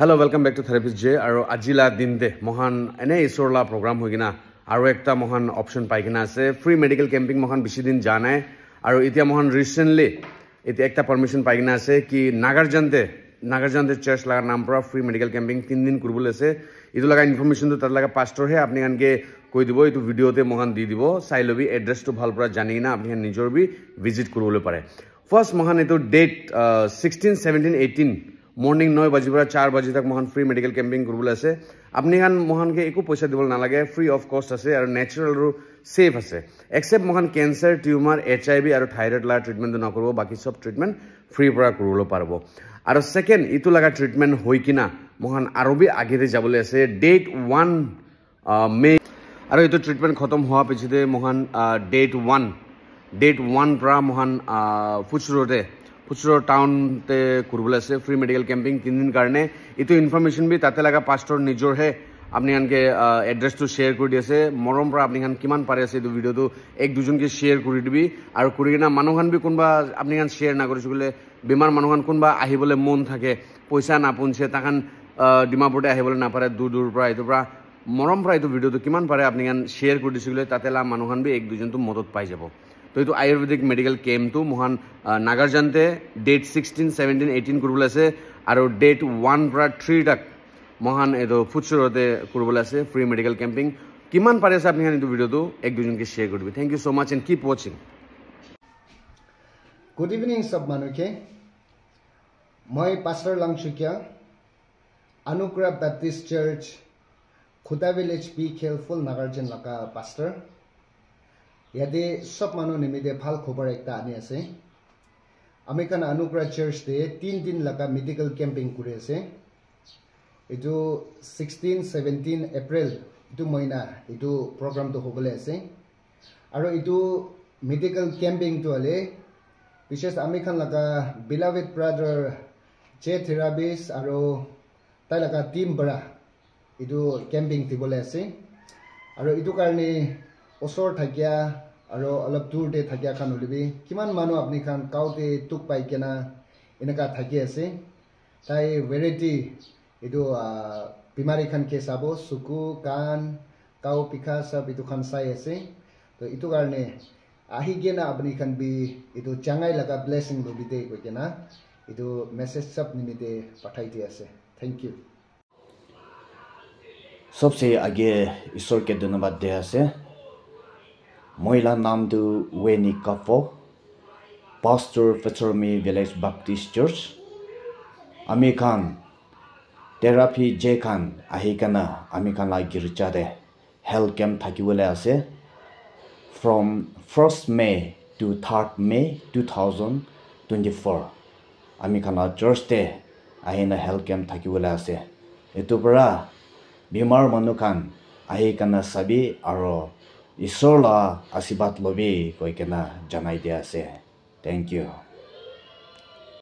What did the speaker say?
hello' welcome back to therapist জে আৰু আজিলা দিন দে মহান এনে ইছৰলা প্ৰগ্ৰাম হৈ কিনা আৰু এটা মহান অপশ্যন পাই কিনা আছে ফ্ৰী মেডিকেল কেম্পিং মহান বেছি দিন যোৱা নাই আৰু এতিয়া মহান ৰিচেণ্টলি এতিয়া এটা পাৰ্মিশ্যন পাই কিনা আছে কি নাগাৰ্জানতে নাগাৰ্জানতে চাৰ্চ লগাৰ নাম পৰা ফ্ৰী মেডিকেল কেম্পিং তিনিদিন কৰিবলৈ আছে এইটো লগা ইনফৰমেশ্যনটো তাত লগা পাষ্টৰহে আপুনি এনেকৈ কৈ দিব এইটো ভিডিঅ'তে মহান দি দিব চাই ল'বি এড্ৰেছটো ভাল পৰা জানি কিনা আপুনি নিজৰ বি ভিজিট কৰিবলৈ পাৰে ফাৰ্ষ্ট মহান এইটো date sixteen seventeen eighteen morning নয় বাজিৰ পৰা চাৰ বাজি তাক মহান ফ্ৰী মেডিকেল কেম্পিং কৰিবলৈ আছে আপুনি খান মহানকে একো পইচা দিবলৈ নালাগে ফ্ৰী অফ কষ্ট আছে আৰু নেচাৰেল আৰু ছেফ আছে একচেপ্ট মহান cancer tumour H I V আৰু থাইৰয়ড লগা ট্ৰিটমেণ্টটো নকৰিব বাকী চব ট্ৰিটমেণ্ট ফ্ৰীৰ পৰা কৰিবলৈ পাৰিব আৰু ছেকেণ্ড ইটো লগা ট্ৰিটমেণ্ট হৈ কিনা মহান আৰু বি আগেৰে যাবলৈ আছে ডেট ওৱান মে আৰু এইটো ট্ৰিটমেণ্ট খতম হোৱাৰ পিছতে মহান ডেট ওৱান ডেট ওৱান পৰা মহান ফুটছৰতে খুচৰো টাউনতে কৰবল আছে ফ্ৰী মেডিকেল কেম্পিং তিনিদিন কাৰণে এইটো ইনফৰমেশন বি তাতে লগা পাস্টৰ নিজৰহে আপুনি আপনি এড্ৰেছটো শ্বেয়াৰ কৰি দি আছে মৰম পৰা আপুনি খান কিমান পাৰে আছে এইটো ভিডিঅ'টো এক দুজনকে শ্বেয়াৰ কৰি দিবি আৰু কৰি কিনে মানুষান বি কোনবা আপনি খান শেয়ার না করেছি বলে বিমার মানুষান কোনবা আহিবলে মন থাকে পইচা না পুঁছে তাখান ডিমাপুরতে আহিবলে না পারে দূর দূর পরা এইটোর মরম পর এই ভিডিওটো কিমান পাৰে আপুনি খান শ্বেয়াৰ কৰি দিছি বলে তাতে লা মানুষান বি এক দুজনটো মদত পাই যাব তো এইটো আয়ুৰ্বেদিক মেডিকেল কেম্পটো মহান নাগাৰ্জানতে ডেট ছিক্সটিন ছেভেণ্টিন এইটিন কৰিবলৈ আছে আৰু ডেট ওৱান পৰা থ্ৰী তাক মহান এইটো ফুডশ্বৰতে কৰিবলৈ আছে ফ্ৰী মেডিকেল কেম্পিং কিমান পাৰি আছে আপুনি এইটো ভিডিঅ'টো এক দুজনকে শ্বেয়াৰ কৰিবি thank you so' much and keep ৱাচিং গুড ইভিনিং চব মানুহকে মই পাছৰ লাংচুকীয়া অনুকুৰা বেপ্টিষ্ট চাৰ্চ খুদা ভিলেজ পি খেলফুল নাগাৰ্জুন লকা ইয়াতে সব মানুহ নিমিত্তে ভাল খবৰ এটা আনি আছে আমেৰিকান অনুগ্ৰহ চাৰ্চে তিন দিন লগা মেডিকেল কেম্পিং কৰি আছে এইটো ছিক্সটিন ছেভেণ্টিন এপ্ৰিল এইটো মহিনা এইটো প্ৰগ্ৰামটো হ'বলৈ আছে আৰু এইটো মেডিকেল কেম্পিংটো হ'লে বিশেষ আমেৰিকান লগা বিলাবেদ ব্ৰাদাৰ জে থেৰাবিছ আৰু তাই লগা টিম বৰা এইটো কেম্পিং দিবলৈ আছে আৰু এইটো কাৰণে ওচৰ থাকিয়া আৰু অলপ দূৰতে থাকি এখন ওলিবি কিমান মানুহ আপুনি খান কাউতে তোক পাই কেনা এনেকুৱা থাকি আছে তাই ভেৰাইটি এইটো বীমাৰীখন কে চাব চকু কাণ কাউ পিখা চব এইটো খান চাই আছে তো এইটো কাৰণে আহি কেনা আপুনি খান বি এইটো চাঙাই লগা ব্লেচিং লবি দেই কৈ কেনা এইটো মেছেজ চব নিমিত্তে পঠাই দি আছে থেংক ইউ চবচে আগে ঈশ্বৰকে ধন্যবাদ দিয়ে আছে মহিলাৰ নামটো ৱেনি কাপ পাষ্টৰ পেচৰমি ভিলেজ বাপটিষ্ট চাৰ্চ আমি খান টেৰাফি জে খান আহি কেনে আমি খান লাগ গিৰ্জাতে হেল্থ কেম্প থাকিবলৈ আছে from first May to third May two thousand twenty four আমি খান চাৰ্চতে আহিনে হেল্থ কেম্প থাকিবলৈ আছে এইটোৰ পৰা বেমাৰ মানুহ খান আহি কেনে চাবি আৰু ঈশ্বৰলা আশীৰ্বাদ ল'বি কৈ কেনে জনাই দিয়া আছে থেংক ইউ